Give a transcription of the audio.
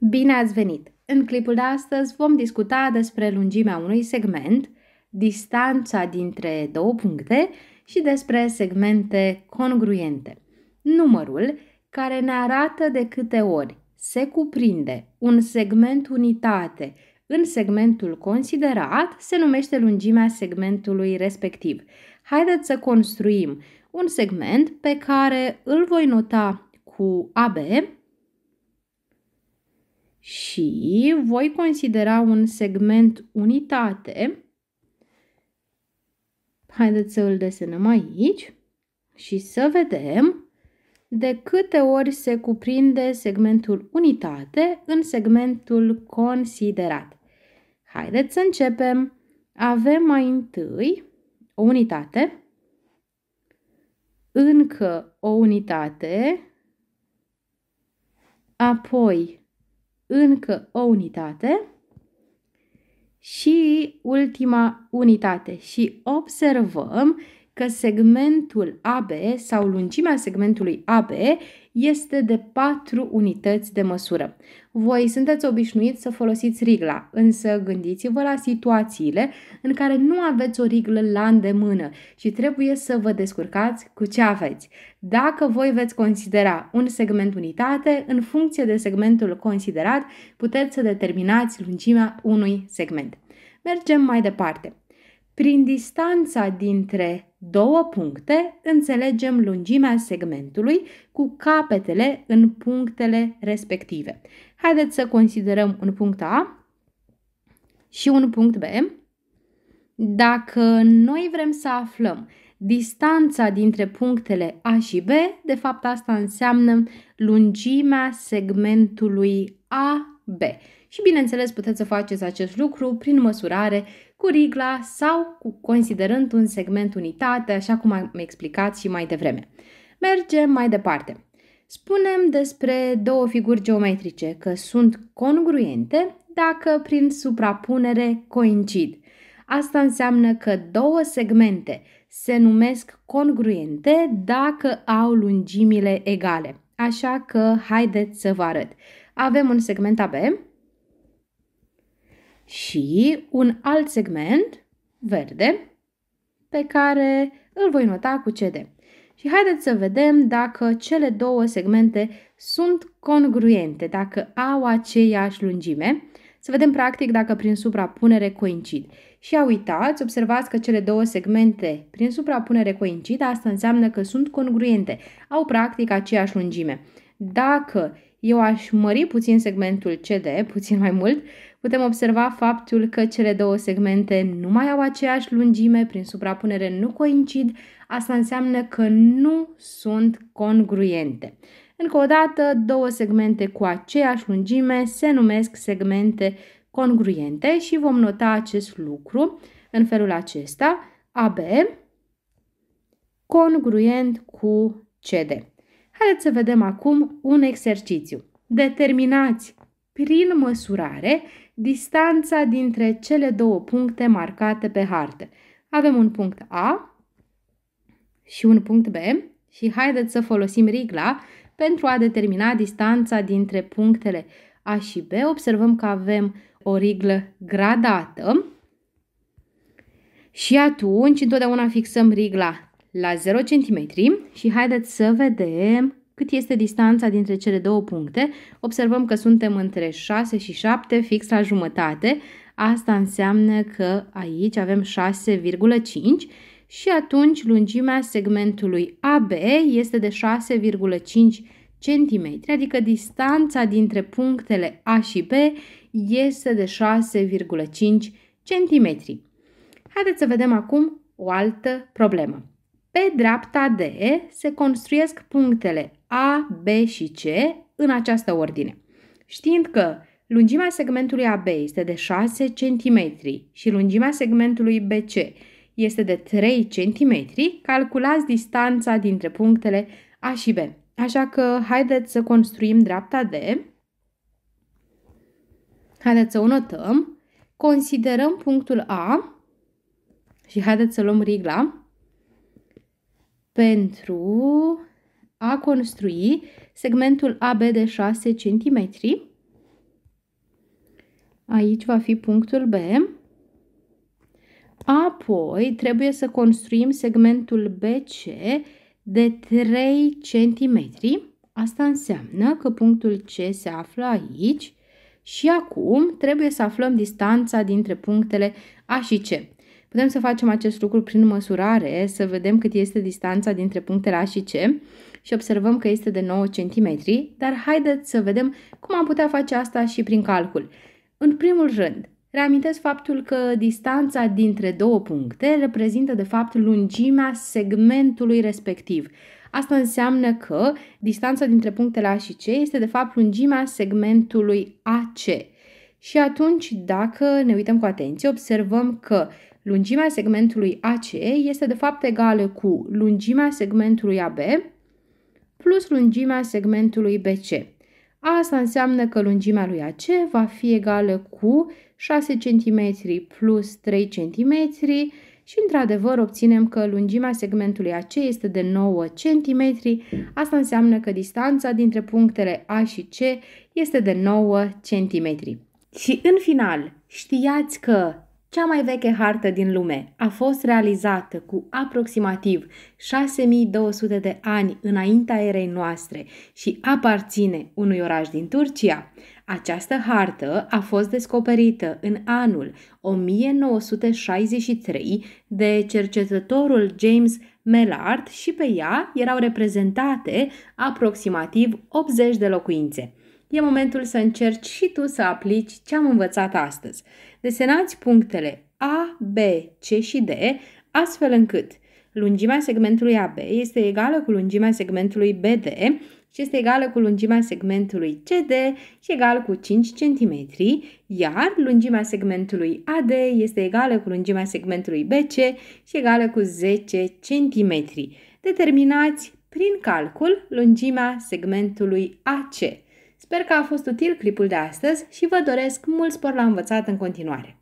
Bine ați venit! În clipul de astăzi vom discuta despre lungimea unui segment, distanța dintre două puncte și despre segmente congruente. Numărul care ne arată de câte ori se cuprinde un segment unitate în segmentul considerat se numește lungimea segmentului respectiv. Haideți să construim un segment pe care îl voi nota cu AB și voi considera un segment unitate. Haideți să îl desenăm aici și să vedem de câte ori se cuprinde segmentul unitate în segmentul considerat. Haideți să începem. Avem mai întâi o unitate, încă o unitate, apoi încă o unitate și ultima unitate și observăm că segmentul AB sau lungimea segmentului AB este de 4 unități de măsură. Voi sunteți obișnuiți să folosiți rigla, însă gândiți-vă la situațiile în care nu aveți o riglă la îndemână și trebuie să vă descurcați cu ce aveți. Dacă voi veți considera un segment unitate, în funcție de segmentul considerat, puteți să determinați lungimea unui segment. Mergem mai departe. Prin distanța dintre două puncte înțelegem lungimea segmentului cu capetele în punctele respective. Haideți să considerăm un punct A și un punct B. Dacă noi vrem să aflăm distanța dintre punctele A și B, de fapt asta înseamnă lungimea segmentului AB și bineînțeles puteți să faceți acest lucru prin măsurare cu rigla sau cu, considerând un segment unitate, așa cum am explicat și mai devreme. Mergem mai departe. Spunem despre două figuri geometrice că sunt congruente dacă prin suprapunere coincid. Asta înseamnă că două segmente se numesc congruente dacă au lungimile egale. Așa că haideți să vă arăt. Avem un segment AB și un alt segment verde pe care îl voi nota cu CD. Și haideți să vedem dacă cele două segmente sunt congruente, dacă au aceeași lungime. Să vedem practic dacă prin suprapunere coincid. Și a uitați, observați că cele două segmente prin suprapunere coincid, asta înseamnă că sunt congruente, au practic aceeași lungime. Dacă eu aș mări puțin segmentul CD, puțin mai mult, putem observa faptul că cele două segmente nu mai au aceeași lungime, prin suprapunere nu coincid, asta înseamnă că nu sunt congruente. Încă o dată, două segmente cu aceeași lungime se numesc segmente congruente și vom nota acest lucru în felul acesta, AB congruent cu CD. Haideți să vedem acum un exercițiu. Determinați prin măsurare distanța dintre cele două puncte marcate pe hartă. Avem un punct A și un punct B și haideți să folosim rigla pentru a determina distanța dintre punctele A și B. Observăm că avem o riglă gradată și atunci întotdeauna fixăm rigla la 0 cm și haideți să vedem cât este distanța dintre cele două puncte. Observăm că suntem între 6 și 7, fix la jumătate. Asta înseamnă că aici avem 6,5 și atunci lungimea segmentului AB este de 6,5 cm, adică distanța dintre punctele A și B este de 6,5 cm. Haideți să vedem acum o altă problemă. Pe dreapta DE se construiesc punctele A, B și C în această ordine. Știind că lungimea segmentului AB este de 6 cm și lungimea segmentului BC este de 3 cm, calculați distanța dintre punctele A și B. Așa că haideți să construim dreapta D. Haideți să o notăm. Considerăm punctul A și haideți să luăm rigla pentru a construi segmentul AB de 6 cm. Aici va fi punctul B. Apoi trebuie să construim segmentul BC de 3 cm. Asta înseamnă că punctul C se află aici și acum trebuie să aflăm distanța dintre punctele A și C. Putem să facem acest lucru prin măsurare, să vedem cât este distanța dintre punctele A și C și observăm că este de 9 cm, dar haideți să vedem cum am putea face asta și prin calcul. În primul rând, reamintesc faptul că distanța dintre două puncte reprezintă de fapt lungimea segmentului respectiv. Asta înseamnă că distanța dintre punctele A și C este de fapt lungimea segmentului AC. Și atunci, dacă ne uităm cu atenție, observăm că Lungimea segmentului AC este de fapt egală cu lungimea segmentului AB plus lungimea segmentului BC. Asta înseamnă că lungimea lui AC va fi egală cu 6 cm plus 3 cm și într-adevăr obținem că lungimea segmentului AC este de 9 cm. Asta înseamnă că distanța dintre punctele A și C este de 9 cm. Și în final, știați că cea mai veche hartă din lume a fost realizată cu aproximativ 6200 de ani înaintea erei noastre și aparține unui oraș din Turcia. Această hartă a fost descoperită în anul 1963 de cercetătorul James Mellard și pe ea erau reprezentate aproximativ 80 de locuințe e momentul să încerci și tu să aplici ce am învățat astăzi. Desenați punctele A, B, C și D, astfel încât lungimea segmentului AB este egală cu lungimea segmentului BD și este egală cu lungimea segmentului CD și egal cu 5 cm, iar lungimea segmentului AD este egală cu lungimea segmentului BC și egală cu 10 cm. Determinați prin calcul lungimea segmentului AC. Sper că a fost util clipul de astăzi și vă doresc mult spor la învățat în continuare.